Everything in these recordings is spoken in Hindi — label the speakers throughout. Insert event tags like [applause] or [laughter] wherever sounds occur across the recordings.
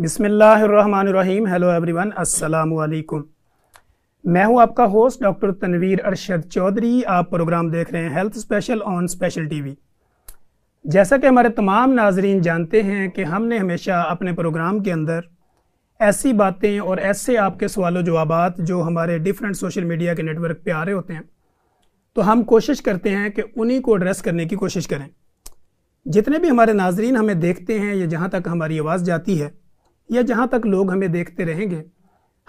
Speaker 1: बिसमीम हेलो एवरीवन अस्सलाम वालेकुम मैं हूं आपका होस्ट डॉक्टर तनवीर अरशद चौधरी आप प्रोग्राम देख रहे हैं health special on special TV जैसा कि हमारे तमाम नाजरीन जानते हैं कि हमने हमेशा अपने प्रोग्राम के अंदर ऐसी बातें और ऐसे आपके सवाल जवाब जो हमारे डिफरेंट सोशल मीडिया के नेटवर्क पर आ रहे होते हैं तो हम कोशिश करते हैं कि उन्हीं को एड्रेस करने की कोशिश करें जितने भी हमारे नाजरीन हमें देखते हैं या जहाँ तक हमारी आवाज़ जाती है या जहाँ तक लोग हमें देखते रहेंगे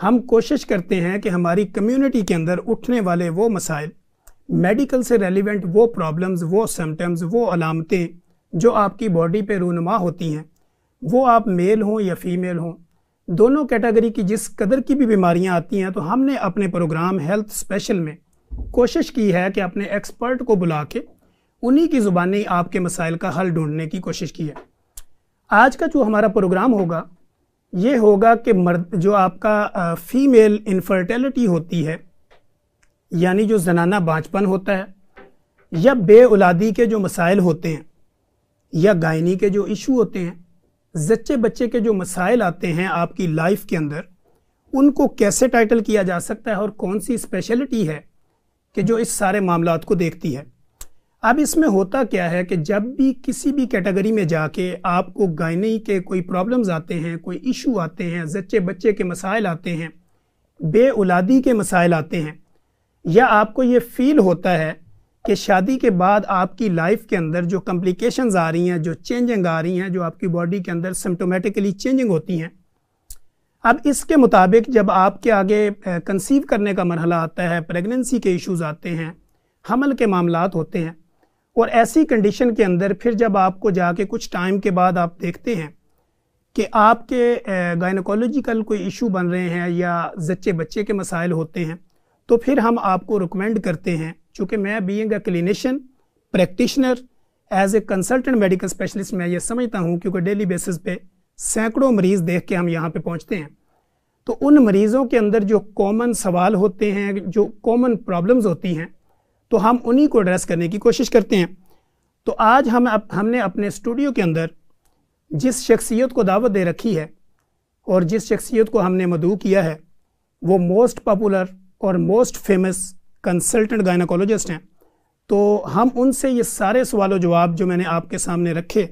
Speaker 1: हम कोशिश करते हैं कि हमारी कम्युनिटी के अंदर उठने वाले वो मसाइल मेडिकल से रेलिवेंट वो प्रॉब्लम्स वो सिम्टम्स वो अलामतें जो आपकी बॉडी पे रूनमा होती हैं वो आप मेल हों या फीमेल हों दोनों कैटेगरी की जिस कदर की भी बीमारियां आती हैं तो हमने अपने प्रोग्राम हेल्थ स्पेशल में कोशिश की है कि अपने एक्सपर्ट को बुला के उन्हीं की ज़ुबानी आपके मसाइल का हल ढूंढने की कोशिश की है आज का जो हमारा प्रोग्राम होगा ये होगा कि मर्द जो आपका फीमेल इनफर्टिलिटी होती है यानी जो जनाना बाँचपन होता है या बे उलादी के जो मसाइल होते हैं या गायनी के जो इशू होते हैं जच्चे बच्चे के जो मसाइल आते हैं आपकी लाइफ के अंदर उनको कैसे टाइटल किया जा सकता है और कौन सी स्पेशलिटी है कि जो इस सारे मामला को देखती है अब इसमें होता क्या है कि जब भी किसी भी कैटेगरी में जाके आपको गायनी के कोई प्रॉब्लम्स आते हैं कोई इशू आते हैं जच्चे बच्चे के मसाइल आते हैं बे उलादी के मसाइल आते हैं या आपको ये फील होता है कि शादी के बाद आपकी लाइफ के अंदर जो कम्प्लिकेशंस आ रही हैं जो चेंजिंग आ रही हैं जो आपकी बॉडी के अंदर सिम्टोमेटिकली चेंजिंग होती हैं अब इसके मुताबिक जब आपके आगे कंसीव करने का मरहला आता है प्रेगनेंसी के इश्यूज आते हैं हमल के मामला होते हैं और ऐसी कंडीशन के अंदर फिर जब आपको जाके कुछ टाइम के बाद आप देखते हैं कि आपके गायनकोलॉजिकल कोई इशू बन रहे हैं या जच्चे बच्चे के मसाइल होते हैं तो फिर हम आपको रिकमेंड करते हैं चूँकि मैं being a clinician practitioner as a consultant medical specialist मैं ये समझता हूँ क्योंकि डेली बेसिस पे सैकड़ों मरीज़ देख के हम यहाँ पे पहुँचते हैं तो उन मरीज़ों के अंदर जो कॉमन सवाल होते हैं जो कॉमन प्रॉब्लम्स होती हैं तो हम उन्हीं को एड्रेस करने की कोशिश करते हैं तो आज हम अप, हमने अपने स्टूडियो के अंदर जिस शख्सियत को दावत दे रखी है और जिस शख्सियत को हमने मदू किया है वो मोस्ट पॉपुलर और मोस्ट फेमस कंसल्टेंट गायनाकोलॉजिस्ट हैं तो हम उनसे ये सारे सवाल जवाब जो मैंने आपके सामने रखे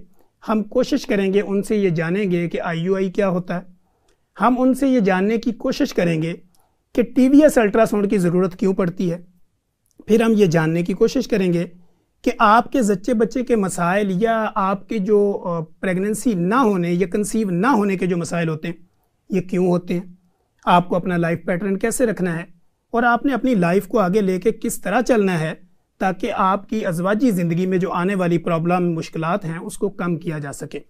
Speaker 1: हम कोशिश करेंगे उनसे ये जानेंगे कि आई क्या होता है हम उनसे ये जानने की कोशिश करेंगे कि टी वी एस अल्ट्रासाउंड की ज़रूरत क्यों पड़ती है फिर हम ये जानने की कोशिश करेंगे कि आपके जच्चे बच्चे के मसाइल या आपके जो प्रेगनेंसी ना होने या कंसीव ना होने के जो मसाइल होते हैं ये क्यों होते हैं आपको अपना लाइफ पैटर्न कैसे रखना है और आपने अपनी लाइफ को आगे लेके किस तरह चलना है ताकि आपकी अजवाजी ज़िंदगी में जो आने वाली प्रॉब्लम मुश्किल हैं उसको कम किया जा सके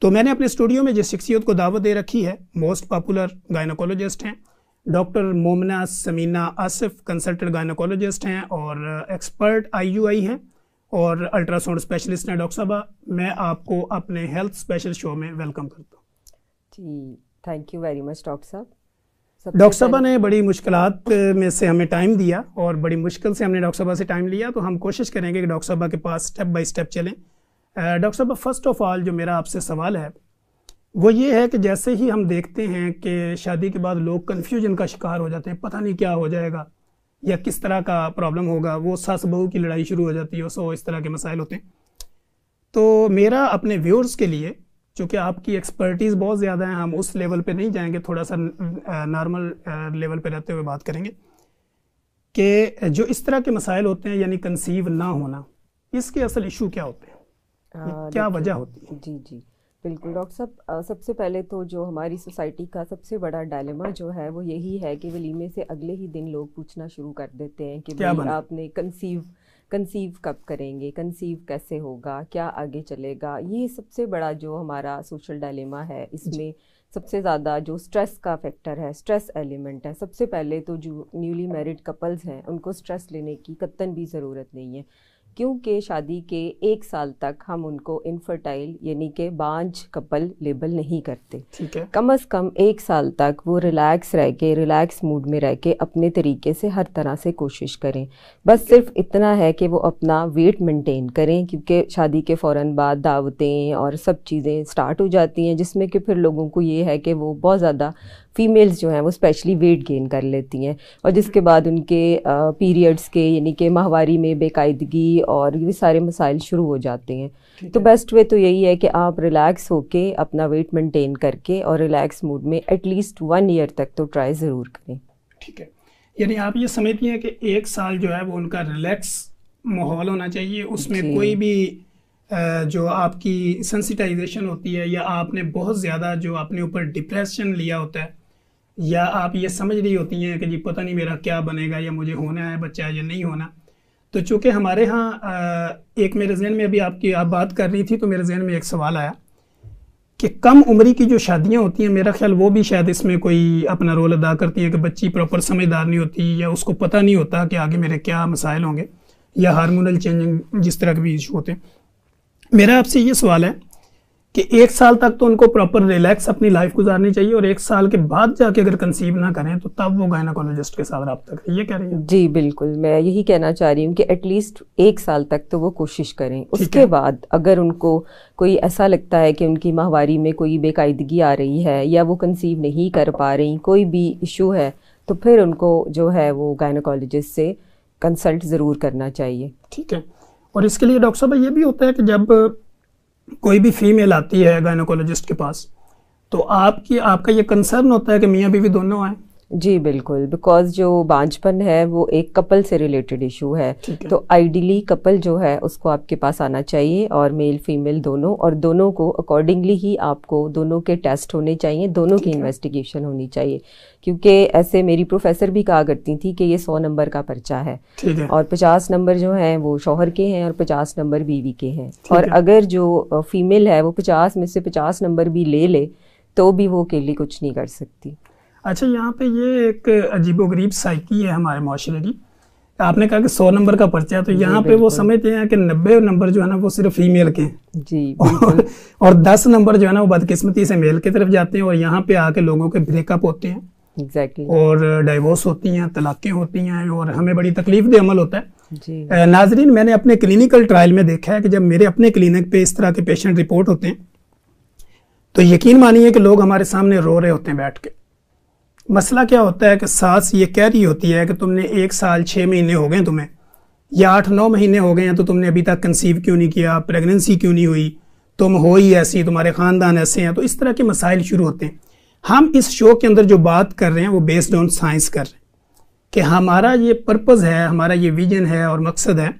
Speaker 1: तो मैंने अपने स्टूडियो में जिस शख्सियत को दावत दे रखी है मोस्ट पॉपुलर गायनोकोलॉजिस्ट हैं doctor Momna Sameena Asif consultant gynaecologist हैं और एक्सपर्ट uh, आईयूआई हैं और अल्ट्रासाउंड स्पेशलिस्ट हैं डॉक्टर साहब मैं आपको अपने हेल्थ स्पेशल शो में वेलकम करता हूँ
Speaker 2: जी thank you very much doctor साहब डॉक्टर साहबा
Speaker 1: ने बड़ी मुश्किल में से हमें टाइम दिया और बड़ी मुश्किल से हमने डॉक्टर साहबा से टाइम लिया तो हम कोशिश करेंगे कि डॉक्टर साहबा के पास स्टेप बाई स्टेप चलें uh, डॉक्टर साहबा फर्स्ट ऑफ ऑल जो मेरा आपसे सवाल है वो ये है कि जैसे ही हम देखते हैं कि शादी के बाद लोग कन्फ्यूजन का शिकार हो जाते हैं पता नहीं क्या हो जाएगा या किस तरह का प्रॉब्लम होगा वो सास बहू की लड़ाई शुरू हो जाती है सो इस तरह के मसाइल होते हैं तो मेरा अपने व्यूअर्स के लिए चूँकि आपकी एक्सपर्टीज़ बहुत ज़्यादा है हम उस लेवल पे नहीं जाएंगे थोड़ा सा नॉर्मल लेवल पे रहते हुए बात करेंगे कि जो इस तरह के मसाइल होते हैं यानी कंसीव ना होना इसके असल इशू क्या होते हैं क्या वजह होती है
Speaker 2: जी जी बिल्कुल हाँ। डॉक्टर साहब सबसे पहले तो जो हमारी सोसाइटी का सबसे बड़ा डायलेमा जो है वो यही है कि वलीमे से अगले ही दिन लोग पूछना शुरू कर देते हैं कि भाई आपने कंसीव कंसीव कब करेंगे कंसीव कैसे होगा क्या आगे चलेगा ये सबसे बड़ा जो हमारा सोशल डायलेमा है इसमें सबसे ज़्यादा जो स्ट्रेस का फैक्टर है स्ट्रेस एलिमेंट है सबसे पहले तो जो न्यूली मैरिड कपल्स हैं उनको स्ट्रेस लेने की कत्तन भी ज़रूरत नहीं है क्योंकि शादी के एक साल तक हम उनको इनफर्टाइल यानी कि बांझ कपल लेबल नहीं करते ठीक है कम अज़ कम एक साल तक वो रिलैक्स रह के रिलैक्स मूड में रह के अपने तरीके से हर तरह से कोशिश करें बस सिर्फ इतना है कि वो अपना वेट मेंटेन करें क्योंकि शादी के फ़ौर बाद दावतें और सब चीज़ें स्टार्ट हो जाती हैं जिसमें कि फिर लोगों को ये है कि वो बहुत ज़्यादा फ़ीमेल्स जो हैं वो स्पेशली वेट गेन कर लेती हैं और जिसके बाद उनके पीरियड्स के यानी कि माहवारी में बेकायदगी और ये सारे मसाइल शुरू हो जाते हैं तो बेस्ट वे तो यही है कि आप रिलैक्स होके अपना वेट मेंटेन करके और रिलैक्स मूड में एटलीस्ट वन ईयर तक तो ट्राई ज़रूर करें ठीक है
Speaker 1: यानी आप ये समझती हैं कि एक साल जो है वो उनका रिलैक्स माहौल होना चाहिए उसमें कोई भी जो आपकी सेंसिटाइजेशन होती है या आपने बहुत ज़्यादा जो अपने ऊपर डिप्रेशन लिया होता है या आप ये समझ रही होती हैं कि जी पता नहीं मेरा क्या बनेगा या मुझे होना है बच्चा या नहीं होना तो चूँकि हमारे यहाँ एक मेरे जहन में अभी आपकी आप बात कर रही थी तो मेरे जहन में एक सवाल आया कि कम उम्री की जो शादियाँ होती हैं मेरा ख्याल वो भी शायद इसमें कोई अपना रोल अदा करती हैं कि बच्ची प्रॉपर समझदार नहीं होती या उसको पता नहीं होता कि आगे मेरे क्या मसाइल होंगे या हारमोनल चेंजिंग जिस तरह के भी इशू होते हैं मेरा आपसे ये सवाल है कि एक साल तक तो उनको प्रॉपर रिलैक्स अपनी लाइफ गुजारनी चाहिए और एक साल के बाद जाके अगर कंसीव ना करें तो तब वो गायनाकोलॉजिस्ट के साथ रबता करें ये
Speaker 2: कह रही है जी बिल्कुल मैं यही कहना चाह रही हूँ कि एटलीस्ट एक साल तक तो वो कोशिश करें उसके बाद अगर उनको कोई ऐसा लगता है कि उनकी माहवारी में कोई बेकायदगी आ रही है या वो कंसीव नहीं कर पा रही कोई भी इशू है तो फिर उनको जो है वो गायनाकोलॉजिस्ट से कंसल्ट ज़रूर करना चाहिए
Speaker 1: ठीक है और इसके लिए डॉक्टर साहब ये भी होता है कि जब कोई भी फीमेल आती है गायनोकोलॉजिस्ट के पास तो आपकी आपका ये कंसर्न होता है कि मियाँ बीवी दोनों आए जी बिल्कुल बिकॉज जो
Speaker 2: बांझपन है वो एक कपल से रिलेटेड इशू है तो आइडियली कपल जो है उसको आपके पास आना चाहिए और मेल फीमेल दोनों और दोनों को अकॉर्डिंगली ही आपको दोनों के टेस्ट होने चाहिए दोनों की इन्वेस्टिगेशन होनी चाहिए क्योंकि ऐसे मेरी प्रोफेसर भी कहा करती थी कि ये सौ नंबर का पर्चा है और पचास नंबर जो हैं वो शोहर के हैं और पचास नंबर बीवी के हैं और अगर जो फीमेल है वो पचास में से पचास नंबर भी ले ले तो भी वो अकेली कुछ नहीं कर सकती
Speaker 1: अच्छा यहाँ पे ये एक अजीबोगरीब साइकी है हमारे माशरे की आपने कहा कि सौ नंबर का पर्चा है तो यहाँ पे वो समझते हैं कि नब्बे नंबर जो है ना वो सिर्फ फीमेल के हैं जी और, [laughs] और दस नंबर जो है ना वो बदकिस्मती से मेल की तरफ जाते हैं और यहाँ पे आके लोगों के ब्रेकअप होते हैं एग्जैक्टली exactly. और डाइवोर्स होती हैं तलाक़ें होती हैं और हमें बड़ी तकलीफ दे अमल होता है जी नाजरीन मैंने अपने क्लिनिकल ट्रायल में देखा है कि जब मेरे अपने क्लिनिक पे इस तरह के पेशेंट रिपोर्ट होते हैं तो यकीन मानिए कि लोग हमारे सामने रो रहे होते हैं बैठ के मसला क्या होता है कि सास ये कह रही होती है कि तुमने एक साल छः महीने हो गए तुम्हें या आठ नौ महीने हो गए हैं तो तुमने अभी तक कंसीव क्यों नहीं किया प्रेगनेंसी क्यों नहीं हुई तुम हो ही ऐसी तुम्हारे ख़ानदान ऐसे हैं तो इस तरह के मसाइल शुरू होते हैं हम इस शो के अंदर जो बात कर रहे हैं वो बेस्ड ऑन साइंस कर रहे हैं कि हमारा ये पर्पज़ है हमारा ये विजन है और मकसद है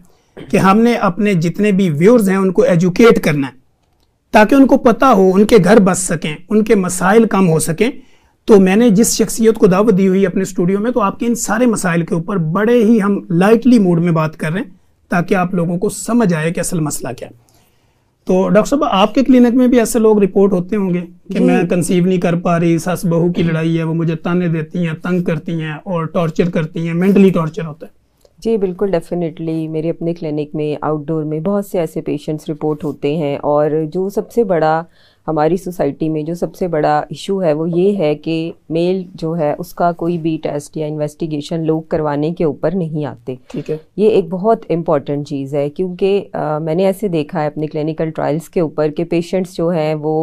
Speaker 1: कि हमने अपने जितने भी व्यूअर्स हैं उनको एजुकेट करना है ताकि उनको पता हो उनके घर बस सकें उनके मसाइल कम हो सकें तो मैंने जिस शख्सियत को दावत दी हुई अपने स्टूडियो में तो आपके इन सारे मसाइल के ऊपर बड़े ही हम लाइटली मूड में बात कर रहे हैं ताकि आप लोगों को समझ आए कि असल मसला क्या है तो डॉक्टर साहब आपके क्लिनिक में भी ऐसे लोग रिपोर्ट होते होंगे कि मैं कंसीव नहीं कर पा रही सास बहू की लड़ाई है वो मुझे ताने देती हैं तंग करती हैं और टॉर्चर करती हैं मेंटली टॉर्चर होता है
Speaker 2: जी बिल्कुल डेफिनेटली मेरे अपने क्लिनिक में आउटडोर में बहुत से ऐसे पेशेंट्स रिपोर्ट होते हैं और जो सबसे बड़ा हमारी सोसाइटी में जो सबसे बड़ा इशू है वो ये है कि मेल जो है उसका कोई भी टेस्ट या इन्वेस्टिगेशन लोग करवाने के ऊपर नहीं आते ठीक है ये एक बहुत इम्पॉर्टेंट चीज़ है क्योंकि मैंने ऐसे देखा है अपने क्लिनिकल ट्रायल्स के ऊपर कि पेशेंट्स जो हैं वो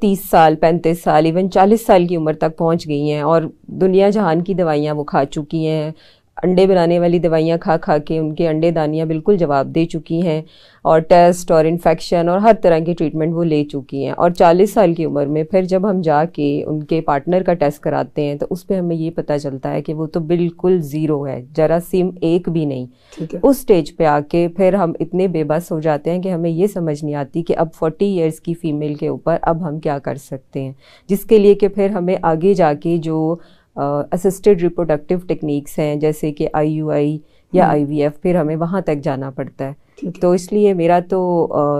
Speaker 2: तीस साल पैंतीस साल इवन चालीस साल की उम्र तक पहुंच गई हैं और दुनिया जहान की दवाइयां वो खा चुकी हैं अंडे बनाने वाली दवाइयाँ खा खा के उनके अंडे दानियाँ बिल्कुल जवाब दे चुकी हैं और टेस्ट और इन्फेक्शन और हर तरह की ट्रीटमेंट वो ले चुकी हैं और 40 साल की उम्र में फिर जब हम जाके उनके पार्टनर का टेस्ट कराते हैं तो उस पर हमें ये पता चलता है कि वो तो बिल्कुल ज़ीरो है ज़रा सिम एक भी नहीं उस स्टेज पर आके फिर हम इतने बेबस हो जाते हैं कि हमें ये समझ नहीं आती कि अब फोर्टी ईयर्स की फ़ीमेल के ऊपर अब हम क्या कर सकते हैं जिसके लिए कि फिर हमें आगे जाके जो असिस्टेड रिप्रोडक्टिव टेक्निक्स हैं जैसे कि आई या आई हम्म। फिर हमें वहाँ तक जाना पड़ता है तो इसलिए मेरा तो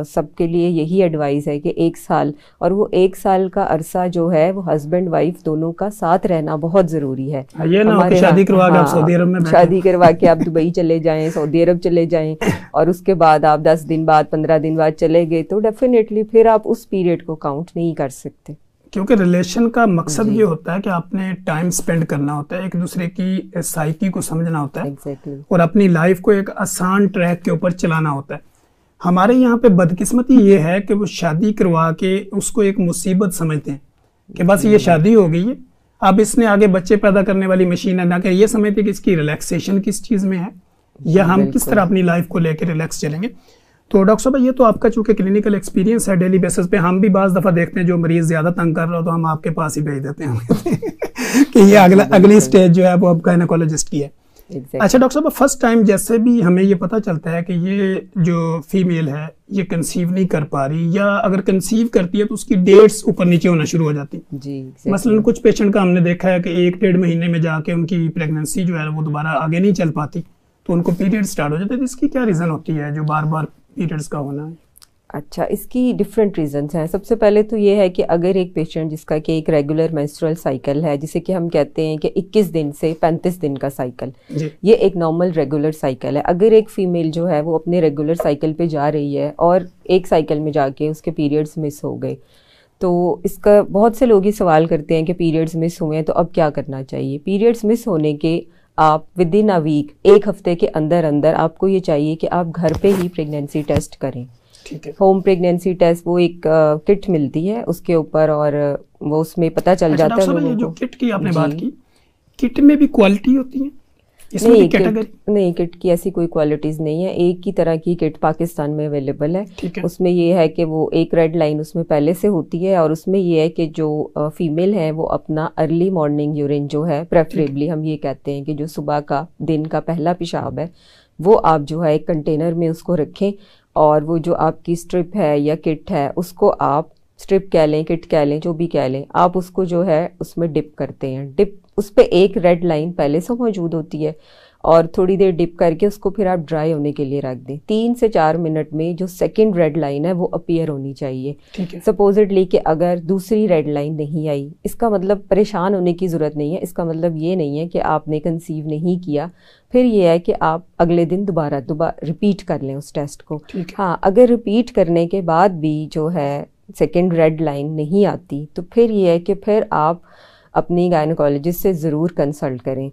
Speaker 2: सबके लिए यही एडवाइस है कि एक साल और वो एक साल का अरसा जो है वो हस्बैंड वाइफ दोनों का साथ रहना बहुत ज़रूरी है हाँ, ये ना शादी करवा के आप हाँ, सऊदी अरब में शादी करवा के आप दुबई चले जाएं सऊदी अरब चले जाएं और उसके बाद आप दस दिन बाद पंद्रह दिन बाद चले गए तो डेफिनेटली फिर आप उस पीरियड को काउंट नहीं कर सकते
Speaker 1: क्योंकि रिलेशन का मकसद ये होता है कि आपने टाइम स्पेंड करना होता है एक दूसरे की साइकी को समझना होता है exactly. और अपनी लाइफ को एक आसान ट्रैक के ऊपर चलाना होता है हमारे यहाँ पे बदकिस्मती ये है कि वो शादी करवा के उसको एक मुसीबत समझते हैं कि बस ये शादी हो गई है अब इसने आगे बच्चे पैदा करने वाली मशीन है ना कि ये समझते कि इसकी रिलैक्सेशन किस चीज़ में है या हम किस तरह अपनी लाइफ को लेकर रिलैक्स चलेंगे तो डॉक्टर साहब ये तो आपका चूंकि क्लिनिकल एक्सपीरियंस है डेली बेसिस पे हम भी बाज़ दफ़ा देखते हैं जो मरीज़ ज़्यादा तंग कर रहा हो तो हम आपके पास ही भेज देते हैं [laughs] कि ये हाँ, अगला अगली स्टेज जो है वो अब गायनाकोलॉजिस्ट की है Exactly. अच्छा डॉक्टर साहब फर्स्ट टाइम जैसे भी हमें ये पता चलता है कि ये जो फीमेल है ये कंसीव नहीं कर पा रही या अगर कंसीव करती है तो उसकी डेट्स ऊपर नीचे होना शुरू हो जाती जी exactly. मसलन कुछ पेशेंट का हमने देखा है कि एक डेढ़ महीने में जाके उनकी प्रेगनेंसी जो है वो दोबारा आगे नहीं चल पाती तो उनको पीरियड स्टार्ट हो जाते हैं तो इसकी क्या रीज़न होती है जो बार बार पीरियड्स का होना है
Speaker 2: अच्छा इसकी डिफरेंट रीजंस हैं सबसे पहले तो ये है कि अगर एक पेशेंट जिसका कि एक रेगुलर मेंस्ट्रुअल साइकिल है जिसे कि हम कहते हैं कि 21 दिन से 35 दिन का साइकिल ये एक नॉर्मल रेगुलर साइकिल है अगर एक फ़ीमेल जो है वो अपने रेगुलर साइकिल पे जा रही है और एक साइकिल में जाके उसके पीरियड्स मिस हो गए तो इसका बहुत से लोग ये सवाल करते हैं कि पीरियड्स मिस हुए हैं तो अब क्या करना चाहिए पीरियड्स मिस होने के आप विद इन अ वीक एक हफ्ते के अंदर अंदर आपको ये चाहिए कि आप घर पे ही प्रेगनेंसी टेस्ट करें होम प्रेगनेंसी टेस्ट वो एक किट मिलती है उसके ऊपर और वो उसमें पता चल अच्छा, जाता है जो किट
Speaker 1: की आपने बात की किट में भी क्वालिटी होती है
Speaker 2: इसमें नहीं, किट, नहीं किट की ऐसी कोई क्वालिटीज नहीं है एक ही तरह की किट पाकिस्तान में अवेलेबल है, है उसमें ये है कि वो एक रेड लाइन उसमें पहले से होती है और उसमें ये है कि जो फीमेल है वो अपना अर्ली मॉर्निंग यूरिन जो है प्रेफरेबली हम ये कहते हैं कि जो सुबह का दिन का पहला पेशाब है वो आप जो है एक कंटेनर में उसको रखें और वो जो आपकी स्ट्रिप है या किट है उसको आप स्ट्रिप कह लें किट कह लें जो भी कह लें आप उसको जो है उसमें डिप करते हैं डिप उस पर एक रेड लाइन पहले से मौजूद होती है और थोड़ी देर डिप करके उसको फिर आप ड्राई होने के लिए रख दें तीन से चार मिनट में जो सेकंड रेड लाइन है वो अपीयर होनी चाहिए सपोजिटली कि अगर दूसरी रेड लाइन नहीं आई इसका मतलब परेशान होने की ज़रूरत नहीं है इसका मतलब ये नहीं है कि आपने कंसीव नहीं किया फिर ये है कि आप अगले दिन दोबारा दोबारा रिपीट कर लें उस टेस्ट को हाँ अगर रिपीट करने के बाद भी जो है सेकेंड रेड लाइन नहीं आती तो फिर ये है कि फिर आप अपनी गायनोकोलॉजिस्ट से ज़रूर कंसल्ट करें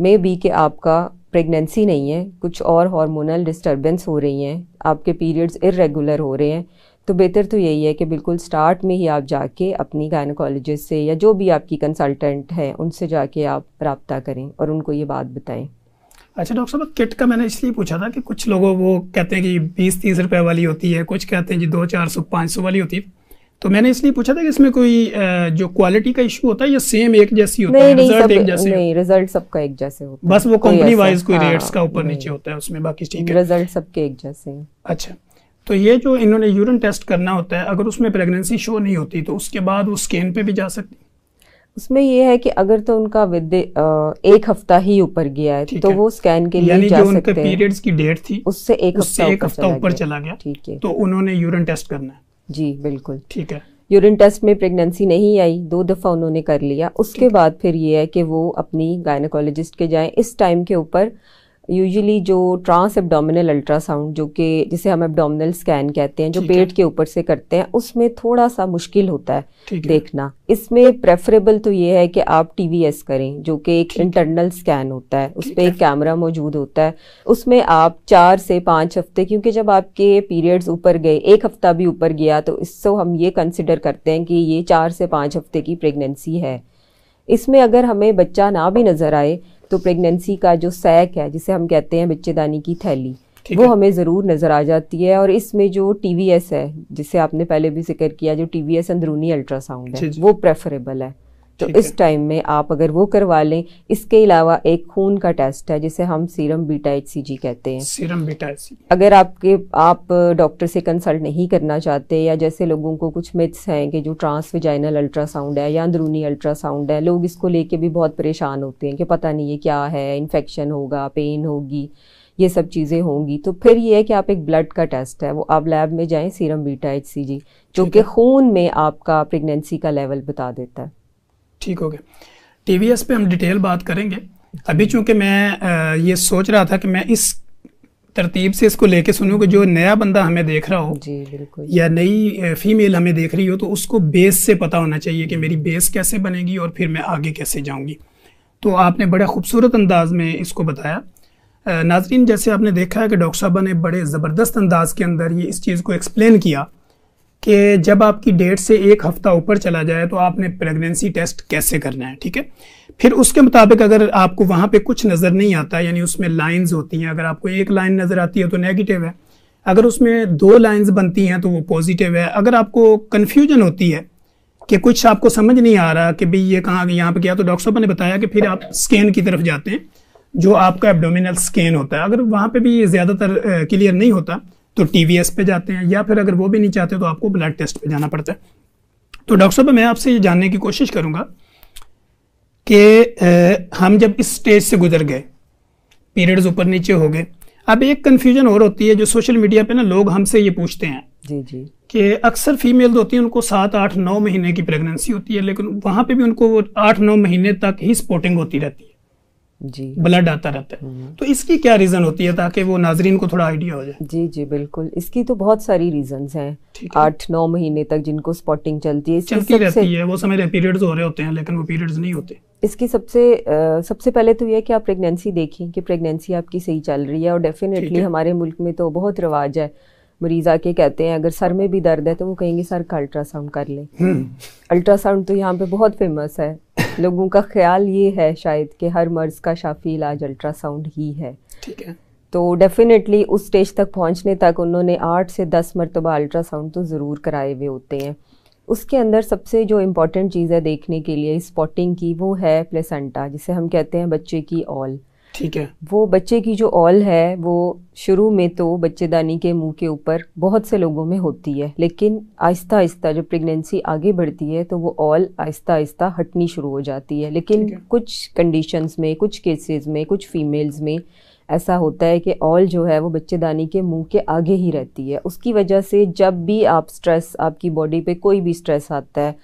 Speaker 2: मे बी कि आपका प्रेगनेंसी नहीं है कुछ और हार्मोनल डिस्टर्बेंस हो रही हैं आपके पीरियड्स इरेगुलर हो रहे हैं तो बेहतर तो यही है कि बिल्कुल स्टार्ट में ही आप जाके अपनी गायनोकोलॉजिस्ट से या जो भी आपकी कंसल्टेंट है उनसे जाके आप रबता करें और उनको ये बात बताएं
Speaker 1: अच्छा डॉक्टर साहब किट का मैंने इसलिए पूछा था कि कुछ लोगों वो कहते हैं कि बीस तीस रुपये वाली होती है कुछ कहते हैं जी दो चार सौ पाँच सौ वाली होती है तो मैंने इसलिए पूछा था कि इसमें कोई जो क्वालिटी का इशू होता है या सेम एक जैसी होता नहीं, है रिजल्ट एक जैसे
Speaker 2: नहीं रिजल्ट सबका एक जैसे होता है बस वो कंपनी वाइज कोई रेट्स हाँ, का ऊपर हाँ, नीचे
Speaker 1: होता है उसमें बाकी ठीक है रिजल्ट सबके एक जैसे अच्छा तो ये जो इन्होंने यूरिन टेस्ट करना होता है अगर उसमें प्रेगनेंसी शो नहीं होती तो उसके बाद वो स्कैन पे भी जा सकती
Speaker 2: उसमें ये है कि अगर तो उनका विद एक हफ्ता ही ऊपर गया है तो है। वो स्कैन के लिए जा सकते हैं पीरियड्स
Speaker 1: की डेट थी उससे एक उससे हफ्ता एक हफ्ता ऊपर चला गया ठीक है तो उन्होंने यूरिन टेस्ट करना है जी बिल्कुल ठीक है
Speaker 2: यूरिन टेस्ट में प्रेगनेंसी नहीं आई दो दफ़ा उन्होंने कर लिया उसके बाद फिर ये है कि वो अपनी गायनोकोलॉजिस्ट के जाएं इस टाइम के ऊपर यूजुअली जो ट्रांस एब्डोमिनल अल्ट्रासाउंड जो कि जिसे हम एब्डोमिनल स्कैन कहते हैं जो पेट है। के ऊपर से करते हैं उसमें थोड़ा सा मुश्किल होता है देखना इसमें प्रेफरेबल तो ये है कि आप टीवीएस करें जो कि एक इंटरनल स्कैन होता है उस पर एक कैमरा मौजूद होता है उसमें आप चार से पाँच हफ्ते क्योंकि जब आपके पीरियड्स ऊपर गए एक हफ्ता भी ऊपर गया तो इससे हम ये कंसिडर करते हैं कि ये चार से पाँच हफ्ते की प्रेगनेंसी है इसमें अगर हमें बच्चा ना भी नज़र आए तो प्रेगनेंसी का जो सैक है जिसे हम कहते हैं बच्चेदानी की थैली वो हमें ज़रूर नज़र आ जाती है और इसमें जो टी है जिसे आपने पहले भी जिक्र किया जो टी अंदरूनी अल्ट्रासाउंड है वो प्रेफरेबल है तो इस टाइम में आप अगर वो करवा लें इसके अलावा एक खून का टेस्ट है जिसे हम सीरम बीटा एच कहते हैं सीरम बीटा एच अगर आपके आप डॉक्टर से कंसल्ट नहीं करना चाहते या जैसे लोगों को कुछ मिथ्स हैं कि जो ट्रांसविजाइनल अल्ट्रासाउंड है या अंदरूनी अल्ट्रासाउंड है लोग इसको लेके भी बहुत परेशान होते हैं कि पता नहीं ये क्या है इन्फेक्शन होगा पेन होगी ये सब चीज़ें होंगी तो फिर ये है कि आप एक ब्लड का टेस्ट है वो आप लैब में जाएं सीरम बीटा एच जो कि खून में आपका प्रेगनेंसी का लेवल बता
Speaker 1: देता है ठीक हो गया टी वी एस पे हम डिटेल बात करेंगे अभी चूंकि मैं ये सोच रहा था कि मैं इस तरतीब से इसको लेके सुनूँ कि जो नया बंदा हमें देख रहा हो जी बिल्कुल या नई फीमेल हमें देख रही हो तो उसको बेस से पता होना चाहिए कि मेरी बेस कैसे बनेगी और फिर मैं आगे कैसे जाऊँगी तो आपने बड़े खूबसूरत अंदाज में इसको बताया नाजरीन जैसे आपने देखा है कि डॉक्टर साहबा ने बड़े ज़बरदस्त अंदाज के अंदर ये इस चीज़ को एक्सप्लेन किया कि जब आपकी डेट से एक हफ्ता ऊपर चला जाए तो आपने प्रेगनेंसी टेस्ट कैसे करना है ठीक है फिर उसके मुताबिक अगर आपको वहाँ पे कुछ नज़र नहीं आता यानी उसमें लाइंस होती हैं अगर आपको एक लाइन नज़र आती है तो नेगेटिव है अगर उसमें दो लाइंस बनती हैं तो वो पॉजिटिव है अगर आपको कन्फ्यूजन होती है कि कुछ आपको समझ नहीं आ रहा कि भाई ये कहाँ यहाँ पे गया तो डॉक्टर साहब ने बताया कि फिर आप स्कैन की तरफ जाते हैं जो आपका एबडोमिनल स्कैन होता है अगर वहाँ पे भी ज़्यादातर क्लियर नहीं होता तो टी पे जाते हैं या फिर अगर वो भी नहीं चाहते तो आपको ब्लड टेस्ट पे जाना पड़ता है तो डॉक्टर साहब मैं आपसे ये जानने की कोशिश करूँगा कि हम जब इस स्टेज से गुजर गए पीरियड्स ऊपर नीचे हो गए अब एक कन्फ्यूजन और होती है जो सोशल मीडिया पे ना लोग हमसे ये पूछते हैं जी जी कि अक्सर फीमेल तो होती हैं उनको सात आठ नौ महीने की प्रेगनेंसी होती है लेकिन वहाँ पे भी उनको वो आठ नौ महीने तक ही स्पोर्टिंग होती रहती है जी ब्लड आता रहता है हम्म। तो इसकी क्या रीजन होती है ताकि वो नाजरीन को थोड़ा आइडिया हो जाए जी जी बिल्कुल इसकी तो
Speaker 2: बहुत सारी रीजन है आठ नौ महीने तक जिनको स्पॉटिंग चलती है चलती रहती
Speaker 1: है वो समय पीरियड्स हो रहे होते हैं लेकिन वो पीरियड्स नहीं होते
Speaker 2: इसकी सबसे आ, सबसे पहले तो यह कि आप प्रेगनेंसी देखें कि प्रेगनेंसी आपकी सही चल रही है और डेफिनेटली हमारे मुल्क में तो बहुत रिवाज है मरीज आके कहते हैं अगर सर में भी दर्द है तो वो कहेंगे सर का अल्ट्रासाउंड कर लें अल्ट्रासाउंड हम्म। तो यहाँ पे बहुत फेमस है [laughs] लोगों का ख्याल ये है शायद कि हर मर्ज का शाफी इलाज अल्ट्रासाउंड ही है ठीक है तो डेफिनेटली उस स्टेज तक पहुँचने तक उन्होंने आठ से दस मरतबा अल्ट्रासाउंड तो ज़रूर कराए हुए होते हैं उसके अंदर सबसे जो इम्पोर्टेंट चीज़ है देखने के लिए स्पॉटिंग की वो है प्लेसेंटा जिसे हम कहते हैं बच्चे की ऑल ठीक है वो बच्चे की जो ऑल है वो शुरू में तो बच्चेदानी के मुंह के ऊपर बहुत से लोगों में होती है लेकिन आहिस्ता आहिस्ता जब प्रेगनेंसी आगे बढ़ती है तो वो ऑल आहिस्ता आहिस्ता हटनी शुरू हो जाती है लेकिन कुछ कंडीशंस में कुछ केसेस में कुछ फीमेल्स में ऐसा होता है कि ऑल जो है वो बच्चेदानी के मुंह के आगे ही रहती है उसकी वजह से जब भी आप स्ट्रेस आपकी बॉडी पे कोई भी स्ट्रेस आता है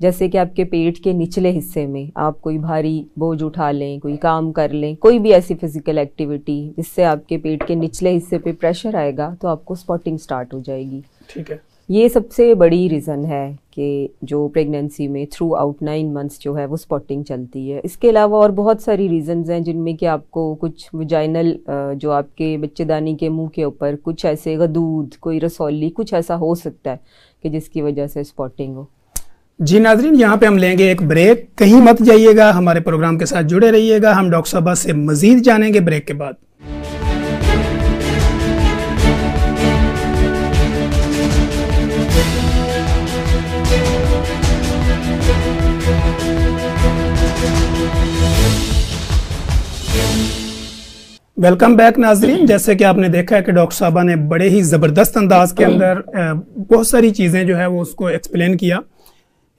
Speaker 2: जैसे कि आपके पेट के निचले हिस्से में आप कोई भारी बोझ उठा लें कोई काम कर लें कोई भी ऐसी फिजिकल एक्टिविटी जिससे आपके पेट के निचले हिस्से पे प्रेशर आएगा तो आपको स्पॉटिंग स्टार्ट हो जाएगी ठीक है ये सबसे बड़ी रीज़न है कि जो प्रेगनेंसी में थ्रू आउट नाइन मंथ्स जो है वो स्पॉटिंग चलती है इसके अलावा और बहुत सारी रीज़न्स हैं जिनमें कि आपको कुछ वजाइनल जो आपके बच्चेदानी के मुंह के ऊपर कुछ ऐसे गदूद कोई रसौली कुछ ऐसा हो सकता है कि जिसकी वजह से स्पॉटिंग हो
Speaker 1: जी नाजरीन यहाँ पे हम लेंगे एक ब्रेक कहीं मत जाइएगा हमारे प्रोग्राम के साथ जुड़े रहिएगा हम डॉक्टर साहबा से मजीद जानेंगे ब्रेक के बाद वेलकम बैक नाजरीन जैसे कि आपने देखा है कि डॉक्टर साहबा ने बड़े ही ज़बरदस्त अंदाज के अंदर बहुत सारी चीज़ें जो है वो उसको एक्सप्लेन किया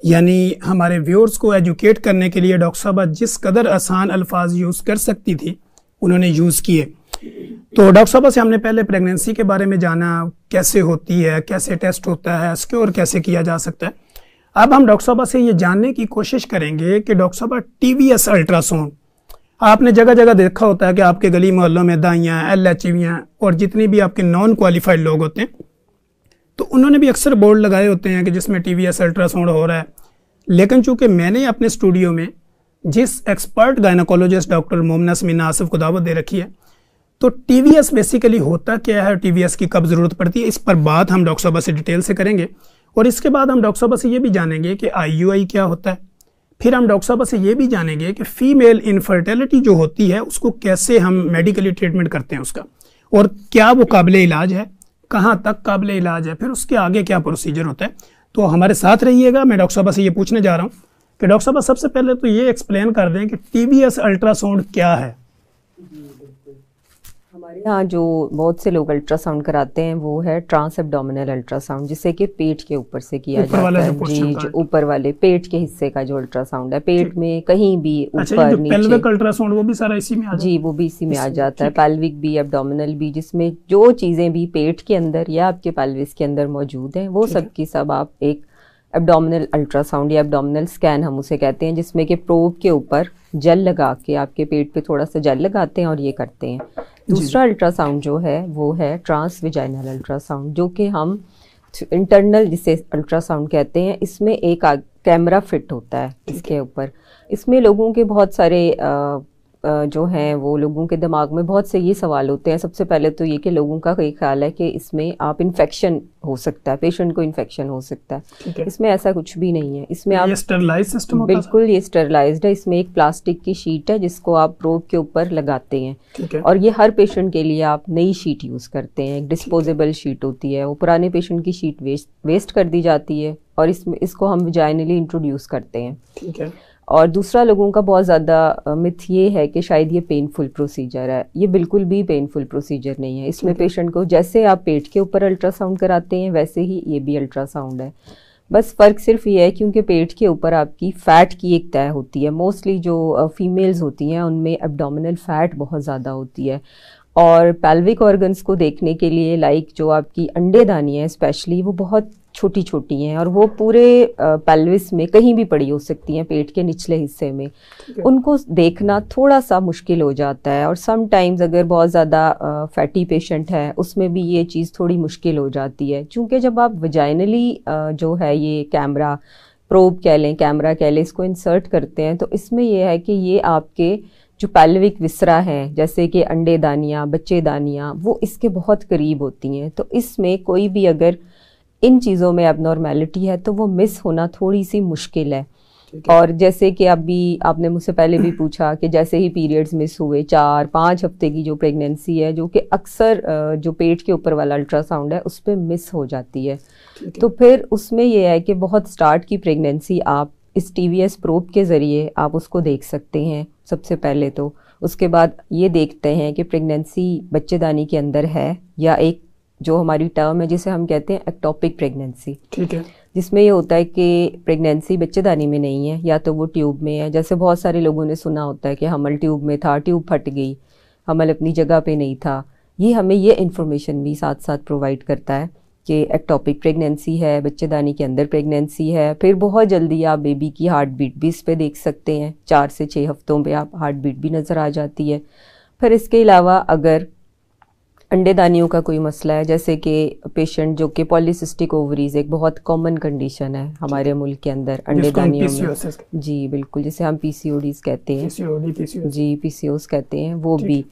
Speaker 1: यानी हमारे व्यूअर्स को एजुकेट करने के लिए डॉक्टर साहबा जिस कदर आसान अल्फाज यूज़ कर सकती थी उन्होंने यूज़ किए तो डॉक्टर साहबा से हमने पहले प्रेगनेंसी के बारे में जाना कैसे होती है कैसे टेस्ट होता है स्क्योर कैसे किया जा सकता है अब हम डॉक्टर साहबा से ये जानने की कोशिश करेंगे कि डॉक्टर साहबा टी वी एस अल्ट्रासाउंड आपने जगह जगह देखा होता है कि आपके गली मोहल्लों में दाइयाँ एल एच और जितनी भी आपके नॉन क्वालिफाइड लोग होते हैं तो उन्होंने भी अक्सर बोर्ड लगाए होते हैं कि जिसमें टी वी एस अल्ट्रासाउंड हो रहा है लेकिन चूंकि मैंने अपने स्टूडियो में जिस expert gynaecologist doctor Momna Sameena Asif को दावत दे रखी है तो टी वी एस बेसिकली होता क्या है और टी वी एस की कब ज़रूरत पड़ती है इस पर बात हम डॉक्टर साहबा से डिटेल से करेंगे और इसके बाद हम डॉक्टर साहबा से ये भी जानेंगे कि आई यू आई क्या होता है फिर हम डॉक्टर साहबा से ये भी जानेंगे कि फीमेल इनफर्टिलिटी जो होती है उसको कैसे हम मेडिकली ट्रीटमेंट करते हैं उसका और क्या वो काबिल इलाज है कहाँ तक काबिल इलाज है फिर उसके आगे क्या प्रोसीजर होता है तो हमारे साथ रहिएगा मैं डॉक्टर साहब से ये पूछने जा रहा हूँ कि डॉक्टर साहब सबसे पहले तो ये एक्सप्लेन कर दें कि टी एस अल्ट्रासाउंड क्या है
Speaker 2: हमारे यहाँ जो बहुत से लोग अल्ट्रासाउंड कराते हैं वो है ट्रांस एबडोमिनल अल्ट्रासाउंड जिसे कि पेट के ऊपर से किया जाता है जी जो तो ऊपर वाले पेट के हिस्से का जो अल्ट्रासाउंड है पेट में कहीं भी अच्छा, ऊपर
Speaker 1: अल्ट्रासाउंड वो भी सारा इसी में आ जी वो भी
Speaker 2: इसी में आ जाता है पैल्विक भी एबडोमिनल भी जिसमें जो चीज़ें भी पेट के अंदर या आपके पैल्विस के अंदर मौजूद है वो सब की सब आप एक एबडोमिनल अल्ट्रासाउंड या एबडोमिनल स्कैन हम उसे कहते हैं जिसमें कि प्रोब के ऊपर जल लगा के आपके पेट पे थोड़ा सा जल लगाते हैं और ये करते हैं दूसरा अल्ट्रासाउंड जो है वो है ट्रांस विजाइनल अल्ट्रासाउंड जो कि हम इंटरनल जिसे अल्ट्रासाउंड कहते हैं इसमें एक कैमरा फिट होता है इसके ऊपर इसमें लोगों के बहुत सारे आ, जो हैं वो लोगों के दिमाग में बहुत से ये सवाल होते हैं सबसे पहले तो ये कि लोगों का ये ख्याल है कि इसमें आप इन्फेक्शन हो सकता है पेशेंट को इन्फेक्शन हो सकता है इसमें ऐसा कुछ भी नहीं है इसमें आप
Speaker 1: स्टरलाइज सिस्टम बिल्कुल
Speaker 2: ये स्टरलाइज है इसमें एक प्लास्टिक की शीट है जिसको आप प्रोब के ऊपर लगाते हैं और ये हर पेशेंट के लिए आप नई शीट यूज़ करते हैं एक डिस्पोजेबल शीट होती है वो पुराने पेशेंट की शीट वेस्ट वेस्ट कर दी जाती है और इसमें इसको हम जाइनली इंट्रोड्यूस करते हैं ठीक है और दूसरा लोगों का बहुत ज़्यादा मिथ ये है कि शायद ये पेनफुल प्रोसीजर है ये बिल्कुल भी पेनफुल प्रोसीजर नहीं है इसमें पेशेंट को जैसे आप पेट के ऊपर अल्ट्रासाउंड कराते हैं वैसे ही ये भी अल्ट्रासाउंड है बस फ़र्क सिर्फ ये है क्योंकि पेट के ऊपर आपकी फ़ैट की एक तय होती है मोस्टली जो फीमेल्स होती हैं उनमें एबडामिनल फ़ैट बहुत ज़्यादा होती है और पैल्विक ऑर्गन्स को देखने के लिए लाइक जो आपकी अंडेदानी है स्पेशली वो बहुत छोटी छोटी हैं और वो पूरे पेल्विस में कहीं भी पड़ी हो सकती हैं पेट के निचले हिस्से में उनको देखना थोड़ा सा मुश्किल हो जाता है और समटाइम्स अगर बहुत ज़्यादा फैटी पेशेंट है उसमें भी ये चीज़ थोड़ी मुश्किल हो जाती है क्योंकि जब आप वजाइनली जो है ये कैमरा प्रोब कह लें कैमरा कह लें इसको इंसर्ट करते हैं तो इसमें यह है कि ये आपके जो पैल्विक विसरा है जैसे कि अंडे दानियाँ बच्चे दानियाँ वो इसके बहुत करीब होती हैं तो इसमें कोई भी अगर इन चीज़ों में एबनॉर्मेलिटी है तो वो मिस होना थोड़ी सी मुश्किल है और जैसे कि अभी आपने मुझसे पहले भी पूछा कि जैसे ही पीरियड्स मिस हुए चार पाँच हफ्ते की जो प्रेगनेंसी है जो कि अक्सर जो पेट के ऊपर वाला अल्ट्रासाउंड है उस पर मिस हो जाती है तो फिर उसमें यह है कि बहुत स्टार्ट की प्रेगनेंसी आप इस टी वी एस प्रोब के ज़रिए आप उसको देख सकते हैं सबसे पहले तो उसके बाद ये देखते हैं कि प्रेगनेंसी बच्चेदानी के अंदर है या एक जो हमारी टर्म है जिसे हम कहते हैं एक्टोपिक प्रेगनेंसी ठीक है जिसमें ये होता है कि प्रेगनेंसी बच्चेदानी में नहीं है या तो वो ट्यूब में है जैसे बहुत सारे लोगों ने सुना होता है कि हमल ट्यूब में था ट्यूब फट गई हमल अपनी जगह पे नहीं था ये हमें ये इन्फॉर्मेशन भी साथ साथ प्रोवाइड करता है कि एक्टॉपिक प्रेगनेंसी है बच्चेदानी के अंदर प्रेगनेंसी है फिर बहुत जल्दी आप बेबी की हार्ट बीट भी इस पर देख सकते हैं चार से छः हफ्तों पर आप हार्ट बीट भी नज़र आ जाती है फिर इसके अलावा अगर अंडेदानियों का कोई मसला है जैसे कि पेशेंट जो कि पॉलीसिस्टिक ओवरीज एक बहुत कॉमन कंडीशन है हमारे मुल्क के अंदर अंडेदानियों में जी बिल्कुल जिसे हम पीसीओडीज कहते हैं PCOD, जी पीसीओस कहते हैं वो भी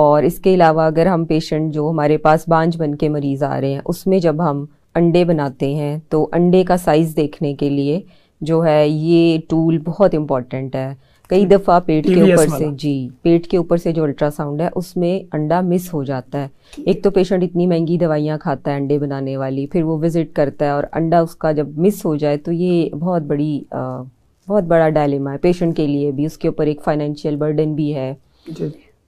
Speaker 2: और इसके अलावा अगर हम पेशेंट जो हमारे पास बांझ बन के मरीज़ आ रहे हैं उसमें जब हम अंडे बनाते हैं तो अंडे का साइज़ देखने के लिए जो है ये टूल बहुत इम्पॉर्टेंट है कई दफ़ा पेट के ऊपर से जी पेट के ऊपर से जो अल्ट्रासाउंड है उसमें अंडा मिस हो जाता है एक तो पेशेंट इतनी महंगी दवाइयाँ खाता है अंडे बनाने वाली फिर वो विज़िट करता है और अंडा उसका जब मिस हो जाए तो ये बहुत बड़ी आ, बहुत बड़ा डायलेमा है पेशेंट के लिए भी उसके ऊपर एक फाइनेंशियल बर्डन भी है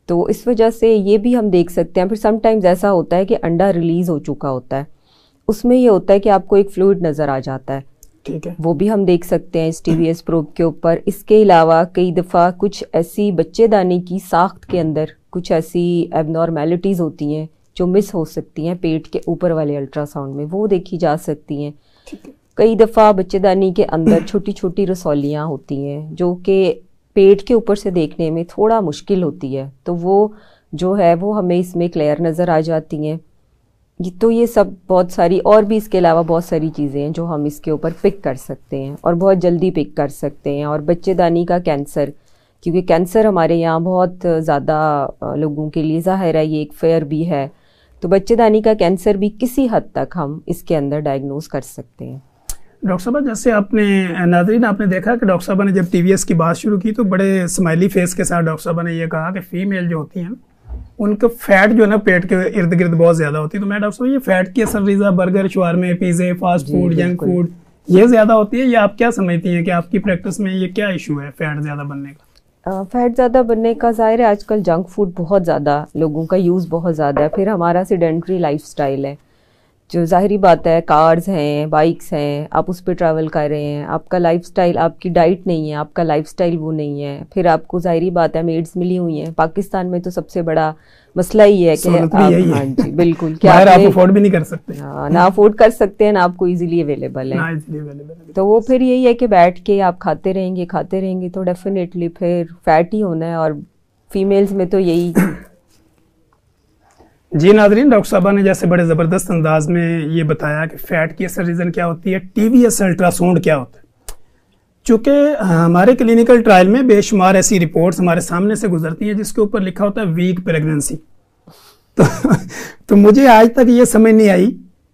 Speaker 2: तो इस वजह से ये भी हम देख सकते हैं फिर समटाइम्स ऐसा होता है कि अंडा रिलीज़ हो चुका होता है उसमें ये होता है कि आपको एक फ्लूड नज़र आ जाता है ठीक है वो भी हम देख सकते हैं इस टीवीएस प्रोब के ऊपर इसके अलावा कई दफ़ा कुछ ऐसी बच्चेदानी की साख्त के अंदर कुछ ऐसी एबनॉर्मेलिटीज़ होती हैं जो मिस हो सकती हैं पेट के ऊपर वाले अल्ट्रासाउंड में वो देखी जा सकती हैं कई दफ़ा बच्चेदानी के अंदर [coughs] छोटी छोटी रसौलियाँ होती हैं जो कि पेट के ऊपर से देखने में थोड़ा मुश्किल होती है तो वो जो है वो हमें इसमें क्लियर नज़र आ जाती हैं ये तो ये सब बहुत सारी और भी इसके अलावा बहुत सारी चीज़ें हैं जो हम इसके ऊपर पिक कर सकते हैं और बहुत जल्दी पिक कर सकते हैं और बच्चेदानी का कैंसर क्योंकि कैंसर हमारे यहाँ बहुत ज़्यादा लोगों के लिए ज़ाहिर है ये एक फेयर भी है तो बच्चेदानी का कैंसर भी किसी हद तक हम इसके अंदर डायग्नोज कर सकते हैं
Speaker 1: डॉक्टर साहब जैसे आपने नाजरीन आपने देखा कि डॉक्टर साहब ने जब टी की बात शुरू की तो बड़े स्माइली फेस के साथ डॉक्टर साहब ने यह कहा कि फ़ीमेल जो होती हैं उनका फैट जो है ना पेट के इर्द गिर्द बहुत ज्यादा होती है तो मैं डॉक्टर साहब ये फैट की असर रीजा बर्गर शुरमे पिज्जे फास्ट फूड जंक फूड ये ज्यादा होती है या आप क्या समझती हैं कि आपकी प्रैक्टिस में ये क्या इशू है फैट ज्यादा बनने का
Speaker 2: फैट ज़्यादा बनने का ज़ाहिर है आजकल जंक फूड बहुत ज़्यादा लोगों का यूज़ बहुत ज़्यादा है फिर हमारा सीडेंट्री लाइफ है जो ज़ाहरी बात है कार्स हैं बाइक्स हैं आप उस पर ट्रैवल कर रहे हैं आपका लाइफस्टाइल आपकी डाइट नहीं है आपका लाइफस्टाइल वो नहीं है फिर आपको ज़ाहरी बात है मेड्स मिली हुई हैं पाकिस्तान में तो सबसे बड़ा मसला ही है कि आप हाँ जी
Speaker 1: बिल्कुल क्या आप अफोर्ड भी नहीं कर सकते हाँ ना
Speaker 2: अफोर्ड कर सकते हैं ना आपको इजीली अवेलेबल
Speaker 1: है
Speaker 2: तो वो फिर यही है कि बैठ के आप खाते रहेंगे खाते रहेंगे तो डेफिनेटली फिर फैट ही होना है और फीमेल्स में तो यही
Speaker 1: जी नाजरीन डॉक्टर साहबा ने जैसे बड़े ज़बरदस्त अंदाज में ये बताया कि फ़ैट की असर रीज़न क्या होती है टी वी एस अल्ट्रासाउंड क्या होता है चूँकि हमारे क्लिनिकल ट्रायल में बेशुमार ऐसी रिपोर्ट्स हमारे सामने से गुजरती हैं जिसके ऊपर लिखा होता है वीक प्रेगनेंसी तो तो मुझे आज तक ये समझ नहीं आई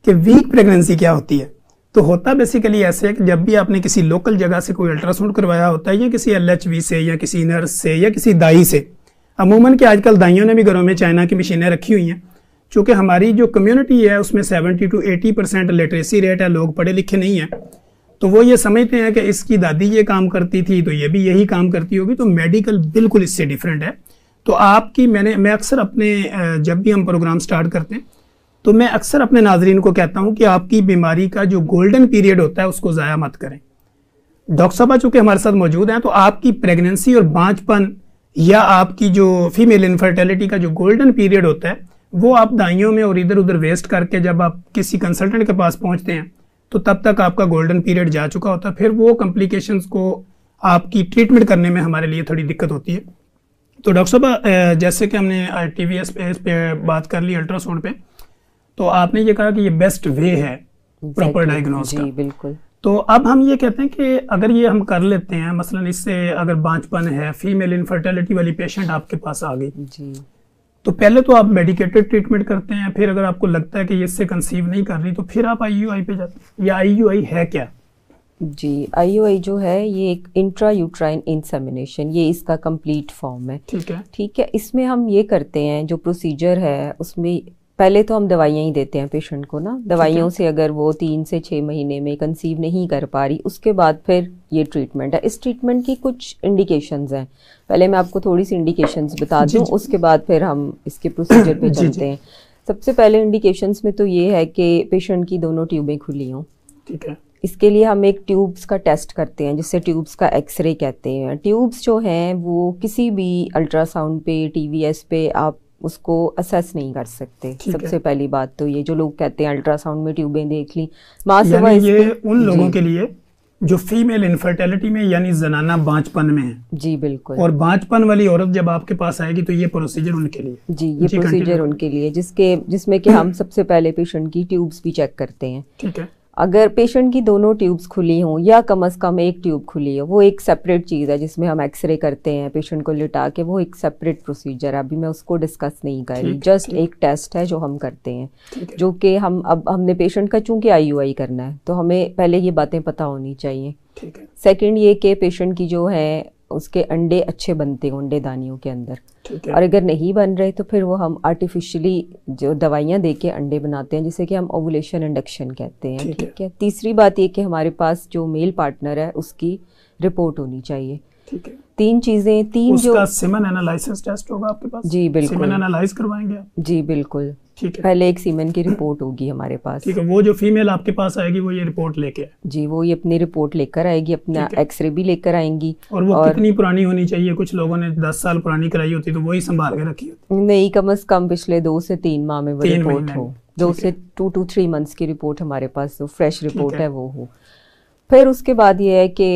Speaker 1: कि वीक प्रेगनेंसी क्या होती है तो होता बेसिकली ऐसे है कि जब भी आपने किसी लोकल जगह से कोई अल्ट्रासाउंड करवाया होता है या किसी एल से या किसी नर्स से या किसी दाई से अमूमन के आजकल दाइयों ने भी घरों में चाइना की मशीनें रखी हुई हैं चूँकि हमारी जो कम्युनिटी है उसमें seventy two eighty percent literacy rate है लोग पढ़े लिखे नहीं हैं तो वो ये समझते हैं कि इसकी दादी ये काम करती थी तो ये भी यही काम करती होगी तो मेडिकल बिल्कुल इससे डिफरेंट है तो आपकी मैंने मैं अक्सर अपने जब भी हम प्रोग्राम स्टार्ट करते हैं तो मैं अक्सर अपने नाजरन को कहता हूँ कि आपकी बीमारी का जो गोल्डन पीरियड होता है उसको ज़ाया मत करें डॉक्टर साहब चूँकि हमारे साथ मौजूद हैं तो आपकी प्रेगनेंसी और बाँचपन या आपकी जो फीमेल इनफर्टिलिटी का जो गोल्डन पीरियड होता है वो आप दाइयों में और इधर उधर वेस्ट करके जब आप किसी कंसल्टेंट के पास पहुंचते हैं तो तब तक आपका गोल्डन पीरियड जा चुका होता है फिर वो कॉम्प्लिकेशंस को आपकी ट्रीटमेंट करने में हमारे लिए थोड़ी दिक्कत होती है तो डॉक्टर साहब जैसे कि हमने टी वी एस पे बात कर ली अल्ट्रासाउंड पे तो आपने ये कहा कि ये बेस्ट वे है प्रॉपर डायग्नोज बिल्कुल तो अब हम ये कहते हैं कि अगर ये हम कर लेते हैं मसलन इससे अगर बांझपन है फीमेल इनफर्टिलिटी वाली पेशेंट आपके पास आ गई जी तो पहले तो आप मेडिकेटेड ट्रीटमेंट करते हैं फिर अगर आपको लगता है कि इससे कंसीव नहीं कर रही तो फिर आप आई पे जाते हैं या आई है क्या
Speaker 2: जी आई जो है ये एक इंट्रा यूट्राइन इंसेमिनेशन ये इसका कंप्लीट फॉर्म है ठीक है ठीक है इसमें हम ये करते हैं जो प्रोसीजर है उसमें पहले तो हम दवाइयाँ ही देते हैं पेशेंट को ना दवाइयों से अगर वो तीन से छः महीने में कंसीव नहीं कर पा रही उसके बाद फिर ये ट्रीटमेंट है इस ट्रीटमेंट की कुछ इंडिकेशंस हैं पहले मैं आपको थोड़ी सी इंडिकेशंस बता दूँ उसके बाद फिर हम इसके प्रोसीजर पे [clears throat] चलते हैं सबसे पहले इंडिकेशंस में तो ये है कि पेशेंट की दोनों ट्यूबें खुली हों ठीक है इसके लिए हम एक ट्यूब्स का टेस्ट करते हैं जिससे ट्यूब्स का एक्सरे कहते हैं ट्यूब्स जो हैं वो किसी भी अल्ट्रासाउंड पे टीवीएस पे आप उसको असेस नहीं कर सकते सबसे पहली बात तो ये जो लोग कहते हैं अल्ट्रासाउंड में ट्यूबें
Speaker 1: देख ली माँ ये तो- उन लोगों के लिए जो फीमेल इनफर्टिलिटी में यानी जनाना बांझपन में है जी बिल्कुल और बांझपन वाली औरत जब आपके पास आएगी तो ये प्रोसीजर उनके लिए जी ये प्रोसीजर
Speaker 2: उनके लिए जिसके जिसमें कि हम सबसे पहले पेशेंट की ट्यूब्स भी चेक करते हैं ठीक है अगर पेशेंट की दोनों ट्यूब्स खुली हों या कम अज़ कम एक ट्यूब खुली हो वो एक सेपरेट चीज़ है जिसमें हम एक्सरे करते हैं पेशेंट को लिटा के वो एक सेपरेट प्रोसीजर है अभी मैं उसको डिस्कस नहीं कर रही जस्ट एक टेस्ट है जो हम करते हैं जो कि हम अब हमने पेशेंट का चूँकि आई करना है तो हमें पहले ये बातें पता होनी चाहिए सेकेंड ये कि पेशेंट की जो है उसके अंडे अच्छे बनते हैं अंडे दानियों के अंदर और अगर नहीं बन रहे तो फिर वो हम आर्टिफिशियली जो दवाइयाँ दे के अंडे बनाते हैं जिसे कि हम ओवुलेशन इंडक्शन कहते हैं ठीक है तीसरी बात ये कि हमारे पास जो मेल पार्टनर है उसकी रिपोर्ट होनी चाहिए ठीक है तीन चीजें तीन उसका जो सीमन
Speaker 1: एनालिसिस टेस्ट होगा आपके पास जी बिल्कुल सीमन एनालाइज करवाएंगे
Speaker 2: आप जी बिल्कुल ठीक है पहले एक सीमन की रिपोर्ट होगी हमारे पास ठीक है वो
Speaker 1: जो फीमेल आपके पास आएगी वो ये रिपोर्ट लेके जी वो ये
Speaker 2: अपनी रिपोर्ट लेकर आएगी अपना एक्सरे भी लेकर आएंगी
Speaker 1: और वो और... कितनी पुरानी होनी चाहिए कुछ लोगों ने दस साल पुरानी कराई होती तो वही संभाल के रखी होती
Speaker 2: नहीं कम अज कम पिछले दो से तीन माह में वो रिपोर्ट हो दो से टू टू थ्री मंथ्स की रिपोर्ट हमारे पास फ्रेश रिपोर्ट है वो हो फिर उसके बाद ये है कि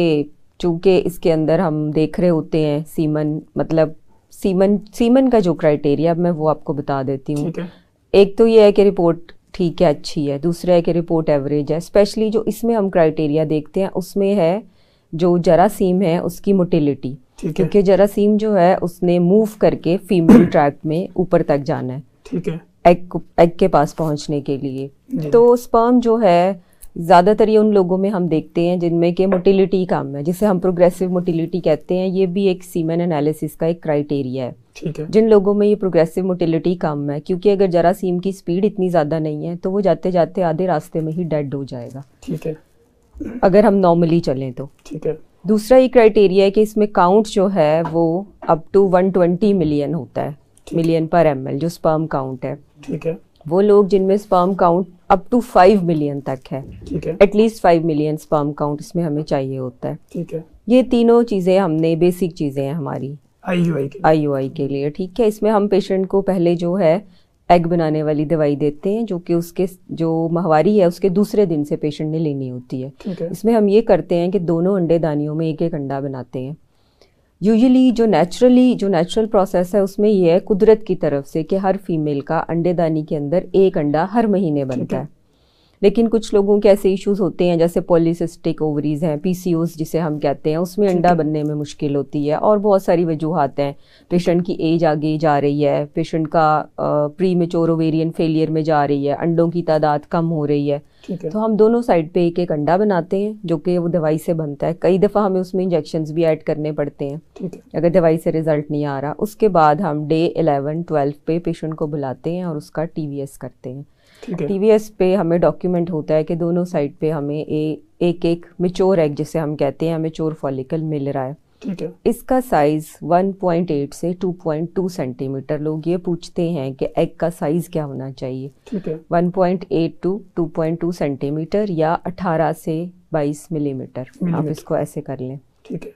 Speaker 2: चूँकि इसके अंदर हम देख रहे होते हैं सीमन मतलब सीमन सीमन का जो क्राइटेरिया मैं वो आपको बता देती हूँ एक तो ये है कि रिपोर्ट ठीक है अच्छी है दूसरा है कि रिपोर्ट एवरेज है स्पेशली जो इसमें हम क्राइटेरिया देखते हैं उसमें है जो जरासीम है उसकी मोटिलिटी क्योंकि जरासीम जो है उसने मूव करके फीमेल ट्रैक में ऊपर तक जाना है ठीक है एग एग के पास पहुंचने के लिए तो स्पर्म जो है ज़्यादातर ये उन लोगों में हम देखते हैं जिनमें के मोटिलिटी कम है जिसे हम प्रोग्रेसिव मोटिलिटी कहते हैं ये भी एक सीमन एनालिसिस का एक क्राइटेरिया है ठीक है जिन लोगों में ये प्रोग्रेसिव मोटिलिटी कम है क्योंकि अगर जरा सीम की स्पीड इतनी ज़्यादा नहीं है तो वो जाते जाते आधे रास्ते में ही डेड हो जाएगा ठीक है अगर हम नॉर्मली चलें तो ठीक है दूसरा ये क्राइटेरिया है कि इसमें काउंट जो है वो अप टू ट्वेंटी मिलियन होता है मिलियन पर एम जो स्पर्म काउंट है ठीक है वो लोग जिनमें sperm count up to five million तक है at least five million sperm count इसमें हमें चाहिए होता है ठीक है ये तीनों चीज़ें हमने बेसिक चीज़ें हैं हमारी आई के लिए ठीक है इसमें हम पेशेंट को पहले जो है एग बनाने वाली दवाई देते हैं जो कि उसके जो माहवारी है उसके दूसरे दिन से पेशेंट ने लेनी होती है इसमें हम ये करते हैं कि दोनों अंडे दानियों में एक एक अंडा बनाते हैं यूजली जो नेचुरली जो नेचुरल प्रोसेस है उसमें ये है कुदरत की तरफ से कि हर फीमेल का अंडेदानी के अंदर एक अंडा हर महीने बनता है लेकिन कुछ लोगों के ऐसे इश्यूज होते हैं जैसे पॉलीसिस्टिक ओवरीज हैं पी जिसे हम कहते हैं उसमें अंडा बनने में मुश्किल होती है और बहुत सारी वजूहत हैं पेशेंट की एज आगे जा रही है पेशेंट का प्री मेचोर ओवेरियन फेलियर में जा रही है अंडों की तादाद कम हो रही है तो हम दोनों साइड पे एक एक अंडा बनाते हैं जो कि वो दवाई से बनता है कई दफ़ा हमें उसमें इंजेक्शन भी ऐड करने पड़ते हैं अगर दवाई से रिजल्ट नहीं आ रहा उसके बाद हम डे एलेवन ट्वेल्व पे पेशेंट को बुलाते हैं और उसका टी करते हैं टीवीएस पे हमें डॉक्यूमेंट होता है कि दोनों साइड पे हमें ए, एक एक मिचोर एग जिसे हम कहते हैं मिचोर फॉलिकल मिल रहा है ठीक है इसका साइज 1.8 से 2.2 सेंटीमीटर लोग ये पूछते हैं कि एग का साइज क्या होना चाहिए ठीक है 1.8 टू 2.2 सेंटीमीटर या 18 से 22 मिलीमीटर आप इसको ऐसे कर लें ठीक है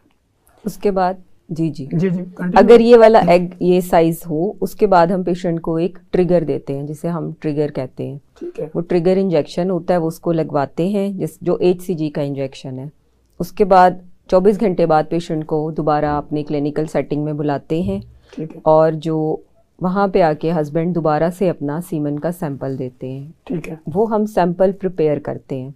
Speaker 2: उसके बाद जी जी जी जी अगर ये वाला एग ये साइज हो उसके बाद हम पेशेंट को एक ट्रिगर देते हैं जिसे हम ट्रिगर कहते हैं ठीक है वो ट्रिगर इंजेक्शन होता है वो उसको लगवाते हैं जिस जो एच का इंजेक्शन है उसके बाद 24 घंटे बाद पेशेंट को दोबारा अपने क्लिनिकल सेटिंग में बुलाते हैं और जो वहाँ पे आके हस्बैंड दोबारा से अपना सीमन का सैंपल देते हैं ठीक है वो हम सैंपल प्रिपेयर करते हैं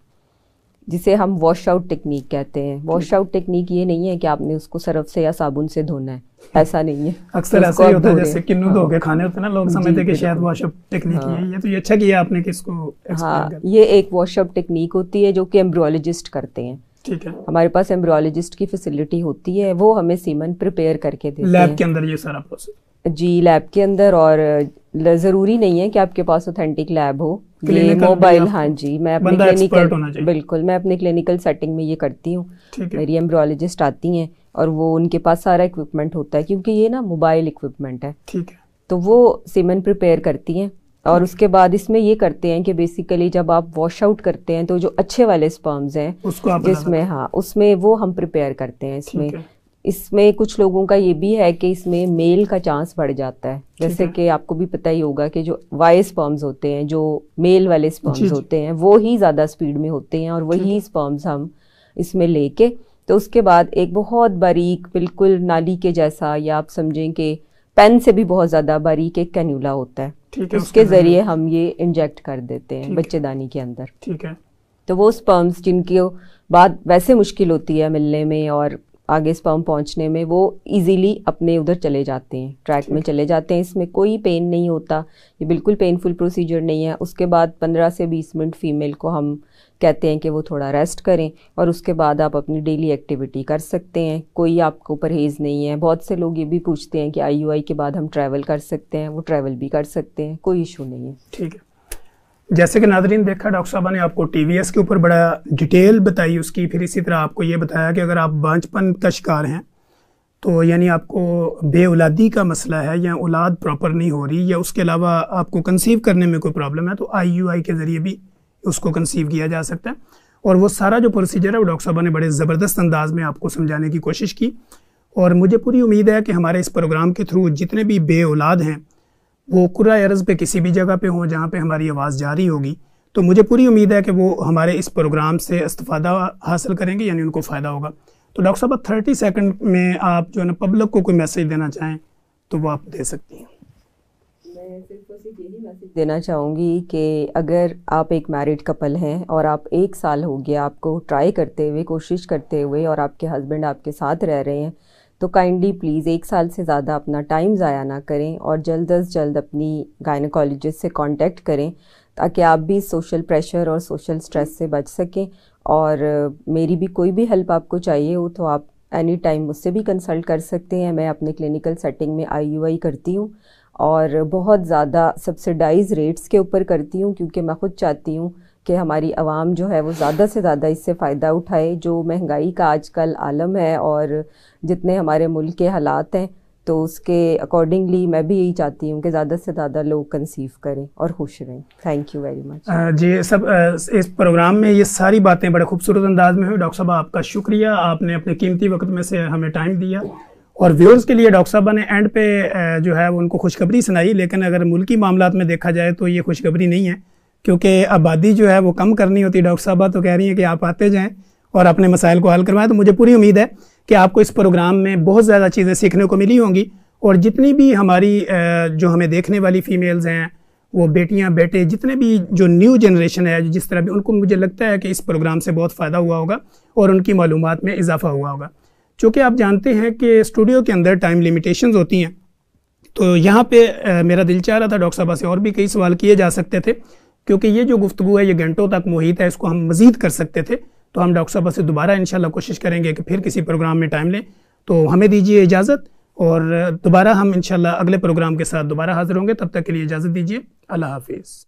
Speaker 2: जिसे हम वॉश आउट टेक्निक कहते हैं वॉश आउट टेक्निक ये नहीं है कि आपने उसको सर्फ से या साबुन से धोना है ऐसा नहीं है अक्सर ऐसा ही होता है जैसे किन्नु हाँ। धो
Speaker 1: के खाने होते हैं ना लोग समझते कि शायद वॉश आउट टेक्निक हाँ। है ये तो ये अच्छा किया आपने कि इसको हाँ ये एक वॉश
Speaker 2: आउट टेक्निक होती है जो कि एम्ब्रियोलॉजिस्ट करते हैं ठीक है हमारे पास एम्ब्रियोलॉजिस्ट की फैसिलिटी होती है वो हमें सीमन प्रिपेयर करके देते हैं लैब के
Speaker 1: अंदर ये सारा प्रोसेस
Speaker 2: जी लैब के अंदर और ज़रूरी नहीं है कि आपके पास ऑथेंटिक लैब हो मोबाइल हाँ जी मैं अपने क्लिनिकल बिल्कुल मैं अपने क्लिनिकल सेटिंग में ये करती हूँ मेरी एम्ब्रोलॉजिस्ट आती हैं और वो उनके पास सारा इक्विपमेंट होता है क्योंकि ये ना मोबाइल इक्विपमेंट है ठीक है तो वो सीमेंट प्रिपेयर करती हैं और उसके बाद इसमें ये करते हैं कि बेसिकली जब आप वॉश आउट करते हैं तो जो अच्छे वाले स्पर्म्स हैं जिसमें हाँ उसमें वो हम प्रिपेयर करते हैं इसमें है। इसमें कुछ लोगों का ये भी है कि इसमें मेल का चांस बढ़ जाता है जैसे कि आपको भी पता ही होगा कि जो वाई स्पर्म्स होते हैं जो मेल वाले स्पर्म्स होते हैं वो ही ज़्यादा स्पीड में होते हैं और वही स्पर्म्स हम इसमें लेके तो उसके बाद एक बहुत बारीक बिल्कुल नाली के जैसा या आप समझें कि पेन से भी बहुत ज़्यादा बारीक एक कैन्यूला होता है उसके ज़रिए हम ये इंजेक्ट कर देते हैं बच्चेदानी के अंदर ठीक है तो वो स्पर्म्स जिनके बाद वैसे मुश्किल होती है मिलने में और आगे स्पर्म पहुंचने में वो इजीली अपने उधर चले जाते हैं ट्रैक में चले जाते हैं इसमें कोई पेन नहीं होता ये बिल्कुल पेनफुल प्रोसीजर नहीं है उसके बाद 15 से 20 मिनट फीमेल को हम कहते हैं कि वो थोड़ा रेस्ट करें और उसके बाद आप अपनी डेली एक्टिविटी कर सकते हैं कोई आपको परहेज़ नहीं है बहुत से लोग ये भी पूछते हैं कि आई के बाद हम ट्रैवल कर सकते हैं वो ट्रैवल भी कर सकते हैं कोई इशू नहीं है ठीक है
Speaker 1: जैसे कि नाजरीन देखा डॉक्टर साहब ने आपको टी के ऊपर बड़ा डिटेल बताई उसकी फिर इसी तरह आपको ये बताया कि अगर आप बांझपन का शिकार हैं तो यानी आपको बेउलादी का मसला है या औलाद प्रॉपर नहीं हो रही या उसके अलावा आपको कंसीव करने में कोई प्रॉब्लम है तो आई के ज़रिए भी उसको कंसीव किया जा सकता है और वो सारा जो प्रोसीजर है वो डॉक्टर साहब ने बड़े ज़बरदस्त अंदाज में आपको समझाने की कोशिश की और मुझे पूरी उम्मीद है कि हमारे इस प्रोग्राम के थ्रू जितने भी बे औलाद हैं वो कुरा अर्ज़ पे किसी भी जगह पे हों जहाँ पे हमारी आवाज़ जारी होगी तो मुझे पूरी उम्मीद है कि वो हमारे इस प्रोग्राम से इस्तफादा हासिल करेंगे यानी उनको फ़ायदा होगा तो डॉक्टर साहब थर्टी सेकेंड में आप जो है ना पब्लिक को कोई मैसेज देना चाहें तो वो आप दे सकती हैं
Speaker 2: मैं सिर्फ यही मैसेज देना चाहूँगी कि अगर आप एक मैरिड कपल हैं और आप एक साल हो गया आपको ट्राई करते हुए कोशिश करते हुए और आपके हस्बैंड आपके साथ रह रहे हैं तो काइंडली प्लीज़ एक साल से ज़्यादा अपना टाइम ज़ाया ना करें और जल्द अज जल्द अपनी गायनकोलॉजिस्ट से कांटेक्ट करें ताकि आप भी सोशल प्रेशर और सोशल स्ट्रेस से बच सकें और मेरी भी कोई भी हेल्प आपको चाहिए हो तो आप एनी टाइम मुझसे भी कंसल्ट कर सकते हैं मैं अपने क्लिनिकल सेटिंग में आई करती हूँ और बहुत ज़्यादा सब्सिडाइज रेट्स के ऊपर करती हूँ क्योंकि मैं खुद चाहती हूँ कि हमारी आवाम जो है वो ज़्यादा से ज़्यादा इससे फ़ायदा उठाए जो महंगाई का आजकल आलम है और जितने हमारे मुल्क के हालात हैं तो उसके अकॉर्डिंगली मैं भी यही चाहती हूँ कि ज़्यादा से ज़्यादा लोग कंसीव करें और खुश रहें थैंक यू वेरी
Speaker 1: मच जी सब इस प्रोग्राम में ये सारी बातें बड़े खूबसूरत अंदाज में हुई डॉक्टर साहब आपका शुक्रिया आपने अपने कीमती वक्त में से हमें टाइम दिया और व्यूअर्स के लिए डॉक्टर साहबा ने एंड पे जो है उनको खुशखबरी सुनाई लेकिन अगर मुल्की मामला में देखा जाए तो ये खुशखबरी नहीं है क्योंकि आबादी जो है वो कम करनी होती है डॉक्टर साहबा तो कह रही हैं कि आप आते जाएँ और अपने मसाइल को हल करवाएं तो मुझे पूरी उम्मीद है कि आपको इस प्रोग्राम में बहुत ज़्यादा चीज़ें सीखने को मिली होंगी और जितनी भी हमारी जो हमें देखने वाली फ़ीमेल्स हैं वो बेटियाँ बेटे जितने भी जो न्यू जनरेशन है जिस तरह भी उनको मुझे लगता है कि इस प्रोग्राम से बहुत फ़ायदा हुआ होगा और उनकी मालूम में इजाफा हुआ होगा चूँकि आप जानते हैं कि स्टूडियो के अंदर टाइम लिमिटेशन होती हैं तो यहाँ पे मेरा दिल चाह रहा था डॉक्टर साहबा से और भी कई सवाल किए जा सकते थे क्योंकि ये जो गुफ्तु है ये घंटों तक मुहित है इसको हम मजीद कर सकते थे तो हम डॉक्टर साहब से दोबारा इन कोशिश करेंगे कि फिर किसी प्रोग्राम में टाइम लें तो हमें दीजिए इजाज़त और दोबारा हम इन अगले प्रोग्राम के साथ दोबारा हाजिर होंगे तब तक के लिए इजाज़त दीजिए अल्लाह हाफिज़